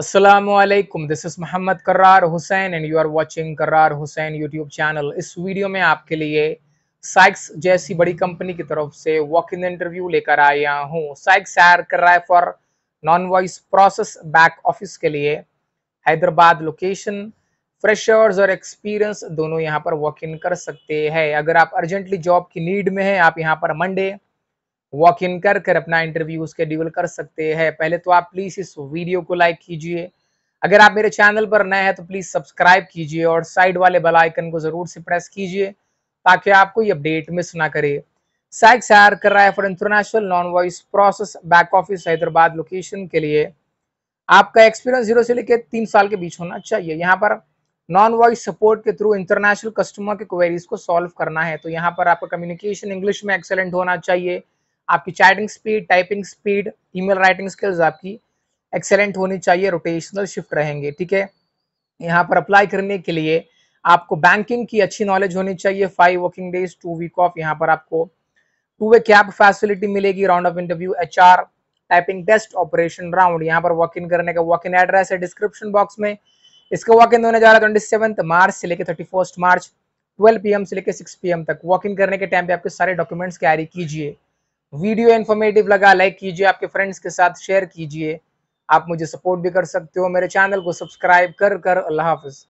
Aslam this is Mohammad Karar Hussain and you are watching Karar Hussain YouTube channel इस video में आपके लिए साइक्स जैसी बड़ी कंपनी की तरफ से वॉक इन इंटरव्यू लेकर आया हूँ साइक्स हायर कर रहा है for non voice process back office के लिए हैदराबाद लोकेशन फ्रेशर्स और एक्सपीरियंस दोनों यहाँ पर वॉक इन कर सकते हैं अगर आप अर्जेंटली जॉब की नीड में हैं आप यहाँ पर मंडे वॉक इन कर कर अपना इंटरव्यू स्केड्यूल कर सकते हैं पहले तो आप प्लीज़ इस वीडियो को लाइक कीजिए अगर आप मेरे चैनल पर नए हैं तो प्लीज़ सब्सक्राइब कीजिए और साइड वाले बेल आइकन को ज़रूर से प्रेस कीजिए ताकि आपको ये अपडेट मिस ना करे सैक्स हायर कर रहा है for international non voice process back office Hyderabad location के लिए आपका एक्सपीरियंस जीरो से लेकर तीन साल के बीच होना चाहिए यहाँ पर नॉन वॉइस सपोर्ट के थ्रू इंटरनेशनल कस्टमर के क्वेरीज को सॉल्व करना है तो यहाँ पर आपका कम्युनिकेशन इंग्लिश में एक्सेलेंट होना चाहिए आपकी chatting speed typing speed email writing skills आपकी एक्सेलेंट होनी चाहिए रोटेशनल शिफ्ट रहेंगे ठीक है यहाँ पर अप्लाई करने के लिए आपको बैंकिंग की अच्छी नॉलेज होनी चाहिए five working days two week off यहाँ पर आपको टू वे कैब फैसिलिटी मिलेगी round of interview H typing test operation round यहाँ पर वॉक इन करने का वॉक इन एड्रेस है डिस्क्रिप्शन बॉक्स में इसका वॉक इन होने जा रहा है ट्वेंटी मार्च से लेकर thirty first March twelve P से लेकर सिक्स पी तक वॉक इन करने के टाइम पे आपके सारे डॉक्यूमेंट्स कैरी कीजिए वीडियो इन्फॉर्मेटिव लगा लाइक कीजिए आपके फ्रेंड्स के साथ शेयर कीजिए आप मुझे सपोर्ट भी कर सकते हो मेरे चैनल को सब्सक्राइब कर कर अल्लाह हाफिज़